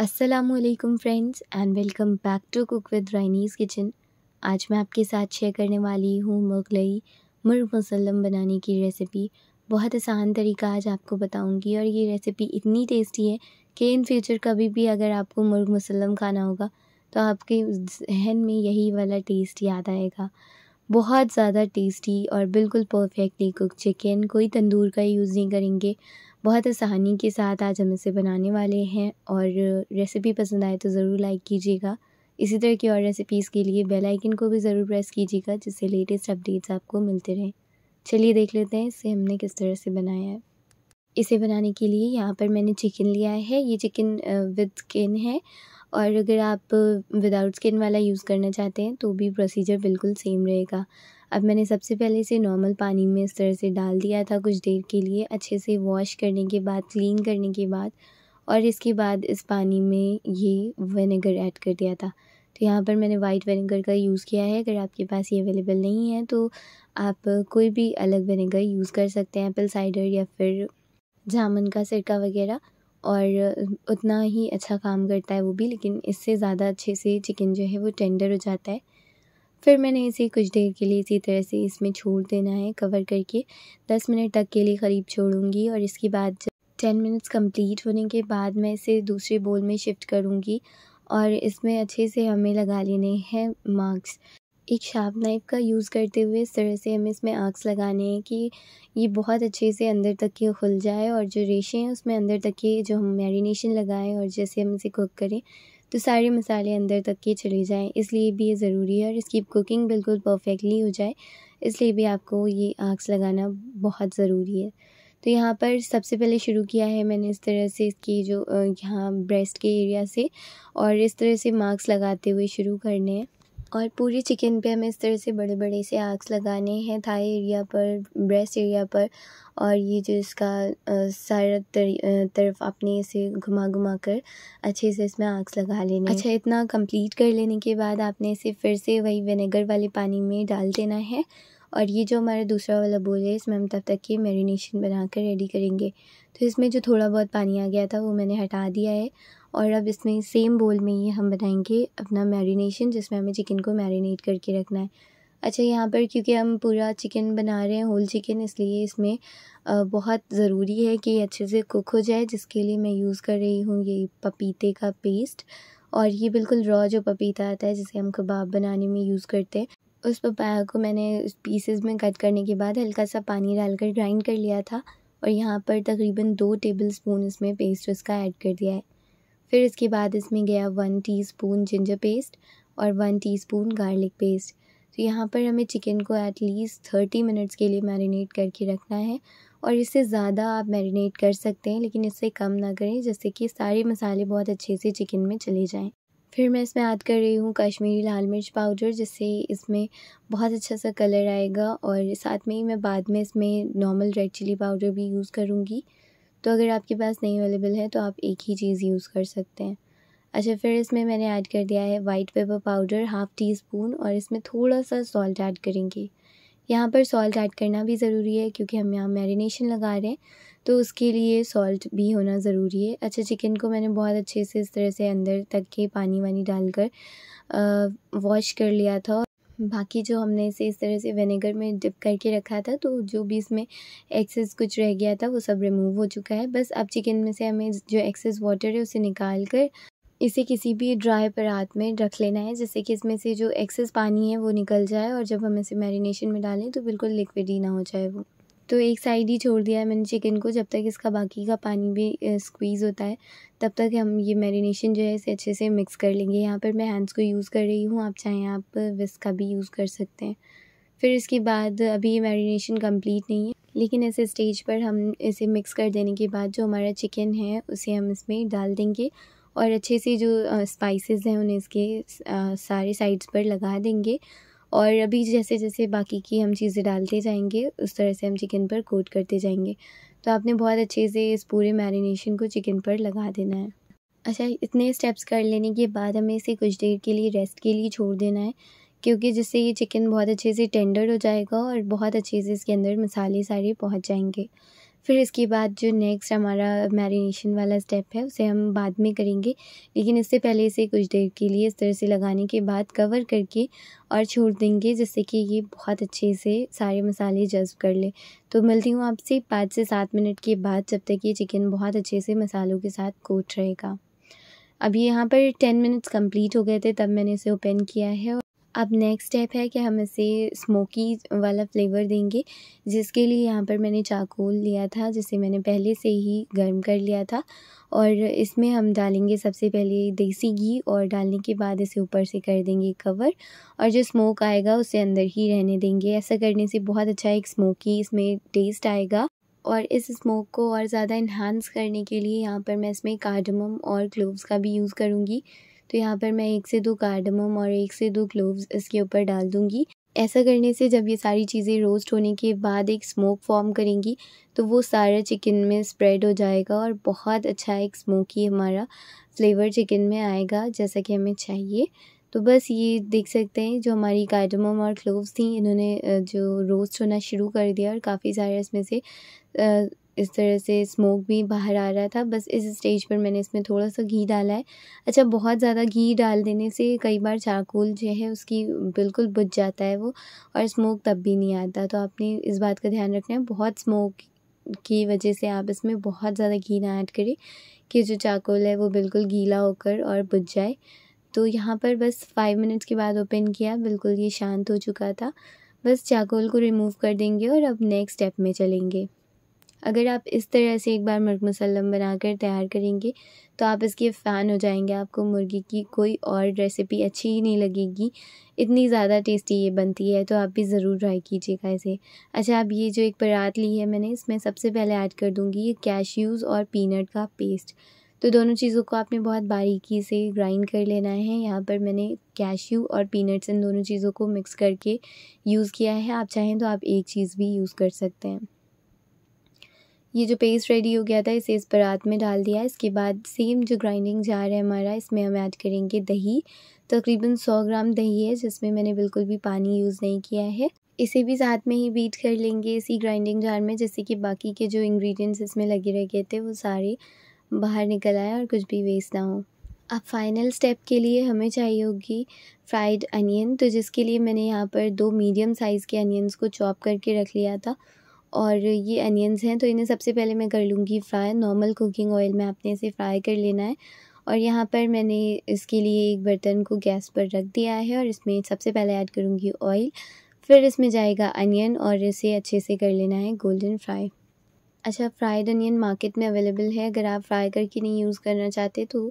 Aslam friends and welcome back to cook with Rainy's kitchen आज मैं आपके साथ शेयर करने वाली हूँ मुगलई मुर्ग मुसलम बनाने की रेसिपी बहुत आसान तरीका आज आपको बताऊंगी और ये रेसिपी इतनी टेस्टी है कि इन फ्यूचर कभी भी अगर आपको मुर्ग मुसलम खाना होगा तो आपके जहन में यही वाला टेस्ट याद आएगा बहुत ज़्यादा टेस्टी और बिल्कुल परफेक्टली कुक चिकन कोई तंदूर का यूज़ नहीं करेंगे बहुत आसानी के साथ आज हम इसे बनाने वाले हैं और रेसिपी पसंद आए तो ज़रूर लाइक कीजिएगा इसी तरह की और रेसिपीज़ के लिए बेल आइकन को भी ज़रूर प्रेस कीजिएगा जिससे लेटेस्ट अपडेट्स आपको मिलते रहें चलिए देख लेते हैं इसे हमने किस तरह से बनाया है इसे बनाने के लिए यहाँ पर मैंने चिकन लिया है ये चिकन विद स्किन है और अगर आप विदाउट स्किन वाला यूज़ करना चाहते हैं तो भी प्रोसीजर बिल्कुल सेम रहेगा अब मैंने सबसे पहले इसे नॉर्मल पानी में इस तरह से डाल दिया था कुछ देर के लिए अच्छे से वॉश करने के बाद क्लीन करने के बाद और इसके बाद इस पानी में ये विनेगर ऐड कर दिया था तो यहाँ पर मैंने वाइट विनेगर का यूज़ किया है अगर आपके पास ये अवेलेबल नहीं है तो आप कोई भी अलग विनेगर यूज़ कर सकते हैं एप्पल साइडर या फिर जामुन का सिरका वगैरह और उतना ही अच्छा काम करता है वो भी लेकिन इससे ज़्यादा अच्छे से चिकन जो है वो टेंडर हो जाता है फिर मैंने इसे कुछ देर के लिए इसी तरह से इसमें छोड़ देना है कवर करके दस मिनट तक के लिए करीब छोड़ूंगी और इसके बाद टेन मिनट्स कंप्लीट होने के बाद मैं इसे दूसरे बोल में शिफ्ट करूँगी और इसमें अच्छे से हमें लगा लेने हैं मार्क्स एक शार्प नाइफ़ का यूज़ करते हुए इस तरह से हमें इसमें आँक्स लगाने हैं कि ये बहुत अच्छे से अंदर तक के खुल जाए और जो रेशे हैं उसमें अंदर तक के जो हम मैरिनेशन लगाएं और जैसे हम इसे कुक करें तो सारे मसाले अंदर तक के चले जाएं इसलिए भी ये ज़रूरी है और इसकी कुकिंग बिल्कुल परफेक्टली हो जाए इसलिए भी आपको ये आँक्स लगाना बहुत ज़रूरी है तो यहाँ पर सबसे पहले शुरू किया है मैंने इस तरह से इसकी जो यहाँ ब्रेस्ट के एरिया से और इस तरह से मार्क्स लगाते हुए शुरू करने हैं और पूरी चिकन पे हमें इस तरह से बड़े बड़े से आग्स लगाने हैं थाई एरिया पर ब्रेस्ट एरिया पर और ये जो इसका सारा तर, तरफ आपने इसे घुमा घुमा कर अच्छे से इसमें आग्स लगा लेने अच्छा इतना कंप्लीट कर लेने के बाद आपने इसे फिर से वही विनेगर वाले पानी में डाल देना है और ये जो हमारा दूसरा वाला बोल है इसमें हम तब तक ये मैरिनेशन बना कर रेडी करेंगे तो इसमें जो थोड़ा बहुत पानी आ गया था वो मैंने हटा दिया है और अब इसमें सेम बोल में ही हम बनाएंगे अपना मैरिनेशन जिसमें हमें चिकन को मैरिनेट करके रखना है अच्छा यहाँ पर क्योंकि हम पूरा चिकन बना रहे हैं होल चिकन इसलिए इसमें बहुत ज़रूरी है कि अच्छे से कुक हो जाए जिसके लिए मैं यूज़ कर रही हूँ ये पपीते का पेस्ट और ये बिल्कुल रॉ जो पपीता आता है जिसे हम कबाब बनाने में यूज़ करते हैं उस पपाया को मैंने पीसेस में कट करने के बाद हल्का सा पानी डालकर ग्राइंड कर लिया था और यहाँ पर तकरीबन दो टेबल स्पून इसमें पेस्ट उसका ऐड कर दिया है फिर इसके बाद इसमें गया वन टीस्पून जिंजर पेस्ट और वन टीस्पून गार्लिक पेस्ट तो यहाँ पर हमें चिकन को एटलीस्ट थर्टी मिनट्स के लिए मैरिनेट करके रखना है और इससे ज़्यादा आप मैरिनेट कर सकते हैं लेकिन इससे कम ना करें जिससे कि सारे मसाले बहुत अच्छे से चिकन में चले जाएँ फिर मैं इसमें ऐड कर रही हूँ कश्मीरी लाल मिर्च पाउडर जिससे इसमें बहुत अच्छा सा कलर आएगा और साथ में ही मैं बाद में इसमें नॉर्मल रेड चिली पाउडर भी यूज़ करूँगी तो अगर आपके पास नहीं अवेलेबल है तो आप एक ही चीज़ यूज़ कर सकते हैं अच्छा फिर इसमें मैंने ऐड कर दिया है white pepper powder half teaspoon और इसमें थोड़ा सा सॉल्ट ऐड करेंगे यहाँ पर सॉल्ट ऐड करना भी ज़रूरी है क्योंकि हम यहाँ मैरिनेशन लगा रहे हैं तो उसके लिए सॉल्ट भी होना ज़रूरी है अच्छा चिकन को मैंने बहुत अच्छे से इस तरह से अंदर तक के पानी वानी डालकर वॉश कर लिया था बाकी जो हमने इसे इस तरह से विनेगर में डिप करके रखा था तो जो भी इसमें एक्सेस कुछ रह गया था वो सब रिमूव हो चुका है बस अब चिकन में से हमें जो एक्सेस वाटर है उसे निकाल कर इसे किसी भी ड्राई परात में रख लेना है जिससे कि इसमें से जो एक्सेस पानी है वो निकल जाए और जब हम इसे मैरिनेशन में डालें तो बिल्कुल लिक्विड ही ना हो जाए वो तो एक साइड ही छोड़ दिया है मैंने चिकन को जब तक इसका बाकी का पानी भी स्क्वीज़ होता है तब तक हम ये मैरिनेशन जो है इसे अच्छे से मिक्स कर लेंगे यहाँ पर मैं हैंड्स को यूज़ कर रही हूँ आप चाहें आप विस्क का भी यूज़ कर सकते हैं फिर इसके बाद अभी ये मैरिनेशन कम्प्लीट नहीं है लेकिन ऐसे स्टेज पर हम इसे मिक्स कर देने के बाद जो हमारा चिकन है उसे हम इसमें डाल देंगे और अच्छे से जो स्पाइसेस हैं उन्हें इसके आ, सारे साइड्स पर लगा देंगे और अभी जैसे जैसे बाकी की हम चीज़ें डालते जाएंगे उस तरह से हम चिकन पर कोट करते जाएंगे तो आपने बहुत अच्छे से इस पूरे मैरिनेशन को चिकन पर लगा देना है अच्छा इतने स्टेप्स कर लेने के बाद हमें इसे कुछ देर के लिए रेस्ट के लिए छोड़ देना है क्योंकि जिससे ये चिकन बहुत अच्छे से टेंडर हो जाएगा और बहुत अच्छे से इसके अंदर मसाले सारे पहुँच जाएंगे फिर इसके बाद जो नेक्स्ट हमारा मैरिनेशन वाला स्टेप है उसे हम बाद में करेंगे लेकिन इससे पहले इसे कुछ देर के लिए इस तरह से लगाने के बाद कवर करके और छोड़ देंगे जिससे कि ये बहुत अच्छे से सारे मसाले जज्ब कर ले तो मिलती हूँ आपसे पाँच से सात मिनट के बाद जब तक ये चिकन बहुत अच्छे से मसालों के साथ कोट रहेगा अभी यहाँ पर टेन मिनट्स कंप्लीट हो गए थे तब मैंने इसे ओपन किया है अब नेक्स्ट स्टेप है कि हम इसे स्मोकी वाला फ्लेवर देंगे जिसके लिए यहाँ पर मैंने चाकोल लिया था जिसे मैंने पहले से ही गर्म कर लिया था और इसमें हम डालेंगे सबसे पहले देसी घी और डालने के बाद इसे ऊपर से कर देंगे कवर और जो स्मोक आएगा उसे अंदर ही रहने देंगे ऐसा करने से बहुत अच्छा एक स्मोकी इसमें टेस्ट आएगा और इस स्मोक को और ज़्यादा इन्हांस करने के लिए यहाँ पर मैं इसमें कार्डमम और क्लोव्स का भी यूज़ करूँगी तो यहाँ पर मैं एक से दो कार्डमम और एक से दो क्लोव्स इसके ऊपर डाल दूँगी ऐसा करने से जब ये सारी चीज़ें रोस्ट होने के बाद एक स्मोक फॉर्म करेंगी तो वो सारा चिकन में स्प्रेड हो जाएगा और बहुत अच्छा एक स्मोकी हमारा फ्लेवर चिकन में आएगा जैसा कि हमें चाहिए तो बस ये देख सकते हैं जो हमारी कार्डमम और क्लोव्स थी इन्होंने जो रोस्ट होना शुरू कर दिया और काफ़ी सारे इसमें से इस तरह से स्मोक भी बाहर आ रहा था बस इस स्टेज पर मैंने इसमें थोड़ा सा घी डाला है अच्छा बहुत ज़्यादा घी डाल देने से कई बार चाकूल जो है उसकी बिल्कुल बुझ जाता है वो और स्मोक तब भी नहीं आता तो आपने इस बात का ध्यान रखना है बहुत स्मोक की वजह से आप इसमें बहुत ज़्यादा घी ना ऐड करें कि जो चाकूल है वो बिल्कुल गीला होकर और बुझ जाए तो यहाँ पर बस फाइव मिनट्स के बाद ओपन किया बिल्कुल ये शांत हो चुका था बस चाकोल को रिमूव कर देंगे और अब नेक्स्ट स्टेप में चलेंगे अगर आप इस तरह से एक बार मुर्ग बना बनाकर तैयार करेंगे तो आप इसके फ़ैन हो जाएंगे आपको मुर्गी की कोई और रेसिपी अच्छी ही नहीं लगेगी इतनी ज़्यादा टेस्टी ये बनती है तो आप भी ज़रूर ट्राई कीजिएगा इसे अच्छा अब ये जो एक परात ली है मैंने इसमें सबसे पहले ऐड कर दूँगी ये कैश्यूज़ और पीनट का पेस्ट तो दोनों चीज़ों को आपने बहुत बारीकी से ग्राइंड कर लेना है यहाँ पर मैंने कैश्यू और पीनट्स इन दोनों चीज़ों को मिक्स करके यूज़ किया है आप चाहें तो आप एक चीज़ भी यूज़ कर सकते हैं ये जो पेस्ट रेडी हो गया था इसे इस परात में डाल दिया इसके बाद सेम जो ग्राइंडिंग जार है हमारा इसमें हम ऐड करेंगे दही तकरीबन सौ ग्राम दही है जिसमें मैंने बिल्कुल भी पानी यूज़ नहीं किया है इसे भी साथ में ही बीट कर लेंगे इसी ग्राइंडिंग जार में जैसे कि बाकी के जो इंग्रेडिएंट्स इसमें लगे रह गए थे वो सारे बाहर निकल आए और कुछ भी वेस्ट ना हो अब फाइनल स्टेप के लिए हमें चाहिए होगी फ्राइड अनियन तो जिसके लिए मैंने यहाँ पर दो मीडियम साइज़ के अनियंस को चॉप करके रख लिया था और ये अनियंस हैं तो इन्हें सबसे पहले मैं कर लूँगी फ्राई नॉर्मल कुकिंग ऑयल में आपने इसे फ्राई कर लेना है और यहाँ पर मैंने इसके लिए एक बर्तन को गैस पर रख दिया है और इसमें सबसे पहले ऐड करूँगी ऑयल फिर इसमें जाएगा अनियन और इसे अच्छे से कर लेना है गोल्डन फ्राई अच्छा फ्राइड अनियन मार्केट में अवेलेबल है अगर आप फ्राई करके नहीं यूज़ करना चाहते तो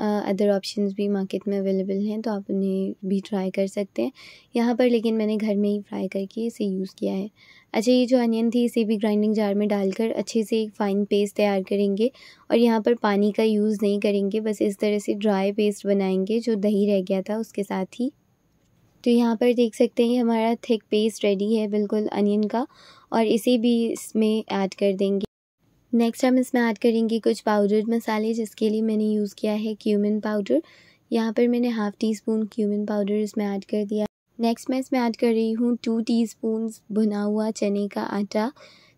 अदर ऑप्शंस भी मार्केट में अवेलेबल हैं तो आप उन्हें भी ट्राई कर सकते हैं यहाँ पर लेकिन मैंने घर में ही फ्राई करके इसे यूज़ किया है अच्छा ये जो अनियन थी इसे भी ग्राइंडिंग जार में डालकर अच्छे से एक फ़ाइन पेस्ट तैयार करेंगे और यहाँ पर पानी का यूज़ नहीं करेंगे बस इस तरह से ड्राई पेस्ट बनाएंगे जो दही रह गया था उसके साथ ही तो यहाँ पर देख सकते हैं हमारा थिक पेस्ट रेडी है बिल्कुल अनियन का और इसे भी इसमें ऐड कर देंगे नेक्स्ट हम इसमें ऐड करेंगे कुछ पाउडर्ड मसाले जिसके लिए मैंने यूज़ किया है क्यूमिन पाउडर यहाँ पर मैंने half teaspoon cumin powder इसमें ऐड कर दिया नेक्स्ट मैं इसमें ऐड कर रही हूँ टू टीस्पून भुना हुआ चने का आटा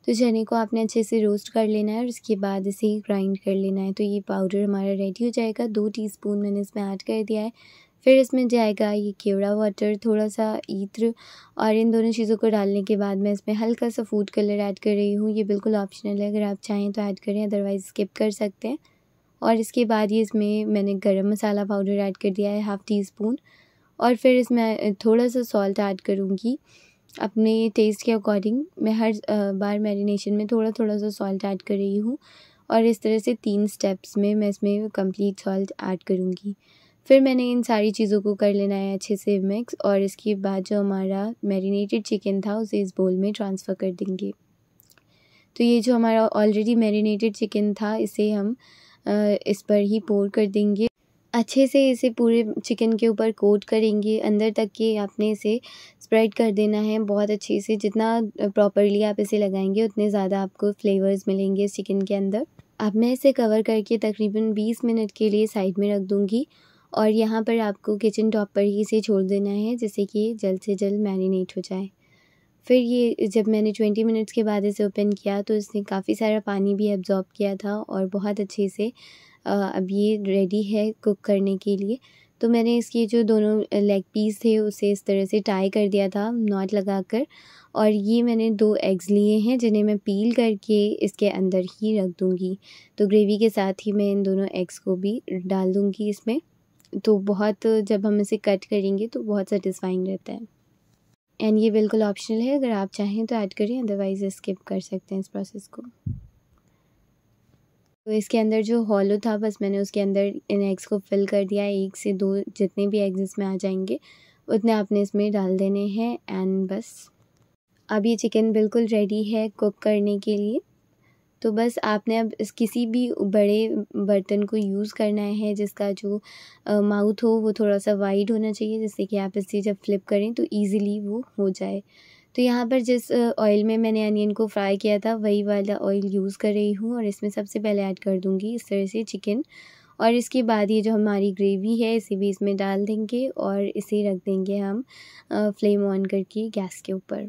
तो चने को आपने अच्छे से रोस्ट कर लेना है और उसके बाद इसे ग्राइंड कर लेना है तो ये पाउडर हमारा रेडी हो जाएगा दो टीस्पून मैंने इसमें ऐड कर दिया है फिर इसमें जाएगा ये केवड़ा वाटर थोड़ा सा ईत्र और इन दोनों चीज़ों को डालने के बाद मैं इसमें हल्का सा फूड कलर ऐड कर रही हूँ ये बिल्कुल ऑप्शनल है अगर आप चाहें तो ऐड करें अदरवाइज़ स्किप कर सकते हैं और इसके बाद ये इसमें मैंने गरम मसाला पाउडर ऐड कर दिया है हाफ़ टी स्पून और फिर इसमें थोड़ा सा सॉल्ट ऐड करूँगी अपने टेस्ट के अकॉर्डिंग मैं हर बार मैरिनेशन में थोड़ा थोड़ा सा सॉल्ट ऐड कर रही हूँ और इस तरह से तीन स्टेप्स में मैं इसमें कंप्लीट सॉल्ट ऐड करूँगी फिर मैंने इन सारी चीज़ों को कर लेना है अच्छे से मिक्स और इसके बाद जो हमारा मैरिनेटेड चिकन था उसे इस बोल में ट्रांसफ़र कर देंगे तो ये जो हमारा ऑलरेडी मैरिनेटेड चिकन था इसे हम इस पर ही पोर कर देंगे अच्छे से इसे पूरे चिकन के ऊपर कोट करेंगे अंदर तक के आपने इसे स्प्रेड कर देना है बहुत अच्छे से जितना प्रॉपरली आप इसे लगाएंगे उतने ज़्यादा आपको फ्लेवर्स मिलेंगे इस चिकन के अंदर अब मैं इसे कवर करके तकरीबन 20 मिनट के लिए साइड में रख दूँगी और यहाँ पर आपको किचन टॉप पर ही इसे छोड़ देना है जिससे कि जल्द से जल्द मैरिनेट हो जाए फिर ये जब मैंने ट्वेंटी मिनट्स के बाद इसे ओपन किया तो इसने काफ़ी सारा पानी भी एब्ज़ॉर्ब किया था और बहुत अच्छे से अब ये रेडी है कुक करने के लिए तो मैंने इसके जो दोनों लेग पीस थे उसे इस तरह से टाई कर दिया था नॉट लगा कर और ये मैंने दो एग्स लिए हैं जिन्हें मैं पील करके इसके अंदर ही रख दूँगी तो ग्रेवी के साथ ही मैं इन दोनों एग्स को भी डाल दूँगी इसमें तो बहुत जब हम इसे कट करेंगे तो बहुत सेटिस्फाइंग रहता है एंड ये बिल्कुल ऑप्शनल है अगर आप चाहें तो ऐड करें अदरवाइज़ स्किप कर सकते हैं इस प्रोसेस को तो इसके अंदर जो हॉलो था बस मैंने उसके अंदर इन एग्स को फिल कर दिया एक से दो जितने भी एग्स इसमें आ जाएंगे उतने आपने इसमें डाल देने हैं एंड बस अब ये चिकन बिल्कुल रेडी है कुक करने के लिए तो बस आपने अब इस किसी भी बड़े बर्तन को यूज़ करना है जिसका जो माउथ हो वो थोड़ा सा वाइड होना चाहिए जिससे कि आप इसे जब फ्लिप करें तो ईज़िली वो हो जाए तो यहाँ पर जिस ऑयल में मैंने अनियन को फ्राई किया था वही वाला ऑयल यूज़ कर रही हूँ और इसमें सबसे पहले ऐड कर दूँगी इस तरह से चिकन और इसके बाद ये जो हमारी ग्रेवी है इसे भी इसमें डाल देंगे और इसे रख देंगे हम फ्लेम ऑन करके गैस के ऊपर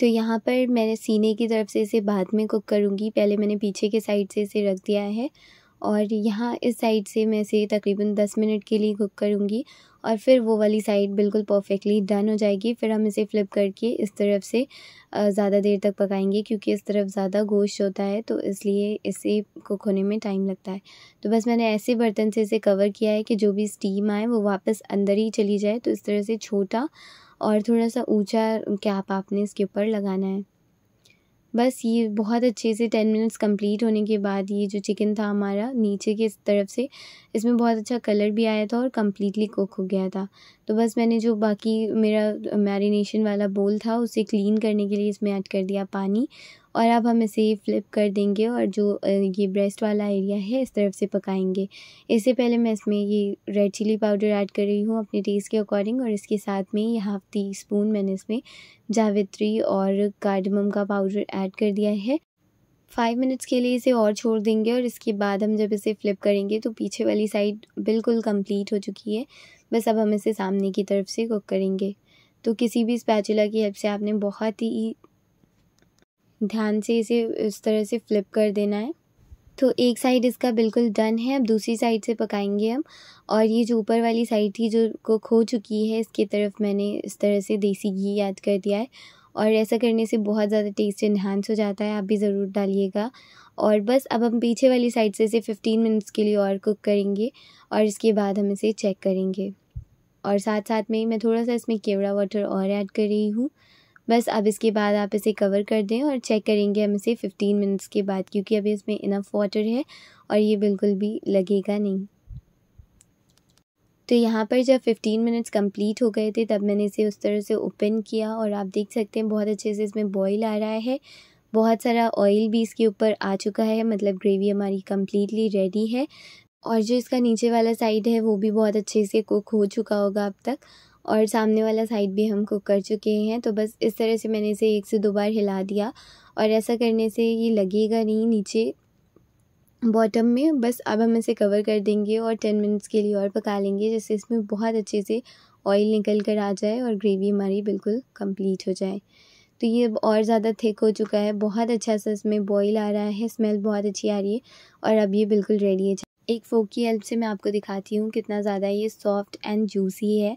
तो यहाँ पर मैंने सीने की तरफ से इसे बाद में कुक करूँगी पहले मैंने पीछे के साइड से इसे रख दिया है और यहाँ इस साइड से मैं इसे तकरीबन दस मिनट के लिए कुक करूँगी और फिर वो वाली साइड बिल्कुल परफेक्टली डन हो जाएगी फिर हम इसे फ्लिप करके इस तरफ से ज़्यादा देर तक पकाएंगे क्योंकि इस तरफ ज़्यादा गोश्त होता है तो इसलिए इसे कुक होने में टाइम लगता है तो बस मैंने ऐसे बर्तन से इसे कवर किया है कि जो भी स्टीम आए वो वापस अंदर ही चली जाए तो इस तरह से छोटा और थोड़ा सा ऊँचा कैप आपने इसके ऊपर लगाना है बस ये बहुत अच्छे से टेन मिनट्स कंप्लीट होने के बाद ये जो चिकन था हमारा नीचे के तरफ से इसमें बहुत अच्छा कलर भी आया था और कम्प्लीटली कुक हो गया था तो बस मैंने जो बाकी मेरा मैरिनेशन वाला बोल था उसे क्लीन करने के लिए इसमें ऐड कर दिया पानी और अब हम इसे फ्लिप कर देंगे और जो ये ब्रेस्ट वाला एरिया है इस तरफ से पकाएंगे इससे पहले मैं इसमें ये रेड चिली पाउडर ऐड कर रही हूँ अपने टेस्ट के अकॉर्डिंग और इसके साथ में ये हाफ़ टी स्पून मैंने इसमें जावित्री और कार्डमम का पाउडर ऐड कर दिया है फाइव मिनट्स के लिए इसे और छोड़ देंगे और इसके बाद हम जब इसे फ्लिप करेंगे तो पीछे वाली साइड बिल्कुल कंप्लीट हो चुकी है बस अब हम इसे सामने की तरफ से कुक करेंगे तो किसी भी स्पैचुला की हेल्प से आपने बहुत ही ध्यान से इसे इस तरह से फ्लिप कर देना है तो एक साइड इसका बिल्कुल डन है अब दूसरी साइड से पकाएंगे हम और ये जो ऊपर वाली साइड थी जो को खो चुकी है इसकी तरफ मैंने इस तरह से देसी घी ऐड कर दिया है और ऐसा करने से बहुत ज़्यादा टेस्ट इन्हांस हो जाता है आप भी ज़रूर डालिएगा और बस अब हम पीछे वाली साइड से इसे फ़िफ्टीन मिनट्स के लिए और कुक करेंगे और इसके बाद हम इसे चेक करेंगे और साथ साथ में मैं थोड़ा सा इसमें केवड़ा वाटर और ऐड कर रही हूँ बस अब इसके बाद आप इसे कवर कर दें और चेक करेंगे हम इसे फ़िफ्टीन मिनट्स के बाद क्योंकि अभी इसमें इनफ वाटर है और ये बिल्कुल भी लगेगा नहीं तो यहाँ पर जब 15 मिनट्स कंप्लीट हो गए थे तब मैंने इसे उस तरह से ओपन किया और आप देख सकते हैं बहुत अच्छे से इसमें बॉईल आ रहा है बहुत सारा ऑयल भी इसके ऊपर आ चुका है मतलब ग्रेवी हमारी कम्प्लीटली रेडी है और जो इसका नीचे वाला साइड है वो भी बहुत अच्छे से कुक हो चुका होगा अब तक और सामने वाला साइड भी हम कुक कर चुके हैं तो बस इस तरह से मैंने इसे एक से दो बार हिला दिया और ऐसा करने से ये लगेगा नहीं नीचे बॉटम में बस अब हम इसे कवर कर देंगे और टेन मिनट्स के लिए और पका लेंगे जिससे इसमें बहुत अच्छे से ऑयल निकल कर आ जाए और ग्रेवी हमारी बिल्कुल कंप्लीट हो जाए तो ये अब और ज़्यादा थिक हो चुका है बहुत अच्छा सा इसमें बॉईल आ रहा है स्मेल बहुत अच्छी आ रही है और अब ये बिल्कुल रेडी है एक फोक की हेल्प से मैं आपको दिखाती हूँ कितना ज़्यादा ये सॉफ्ट एंड जूसी है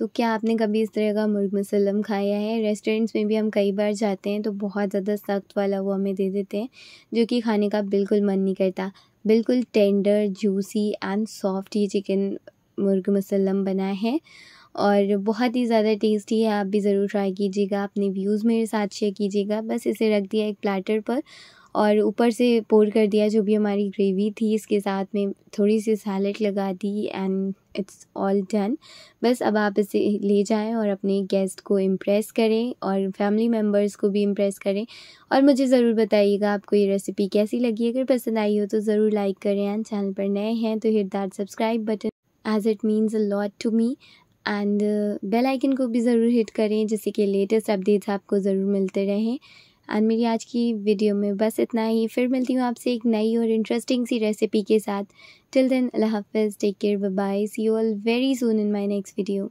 तो क्या आपने कभी इस तरह का मुर्ग मसलम खाया है रेस्टोरेंट्स में भी हम कई बार जाते हैं तो बहुत ज़्यादा सख्त वाला वो हमें दे देते हैं जो कि खाने का बिल्कुल मन नहीं करता बिल्कुल टेंडर जूसी एंड सॉफ्ट ये चिकन मुर्ग मसलम बना है और बहुत ही ज़्यादा टेस्टी है आप भी ज़रूर ट्राई कीजिएगा अपने व्यूज़ मेरे साथ शेयर कीजिएगा बस इसे रख दिया एक प्लेटर पर और ऊपर से पोर कर दिया जो भी हमारी ग्रेवी थी इसके साथ में थोड़ी सी सैलड लगा दी एंड इट्स ऑल डन बस अब आप इसे ले जाएं और अपने गेस्ट को इम्प्रेस करें और फैमिली मेम्बर्स को भी इम्प्रेस करें और मुझे ज़रूर बताइएगा आपको ये रेसिपी कैसी लगी अगर पसंद आई हो तो ज़रूर लाइक करें एंड चैनल पर नए हैं तो hit that subscribe button as it means a lot to me and bell icon को भी ज़रूर हिट करें जिससे कि लेटेस्ट अपडेट्स आपको ज़रूर मिलते रहें एंड मेरी आज की वीडियो में बस इतना ही फिर मिलती हूँ आपसे एक नई और इंटरेस्टिंग सी रेसिपी के साथ टिल देन अल्लाह हाफिज़ take care bye see you all very soon in my next video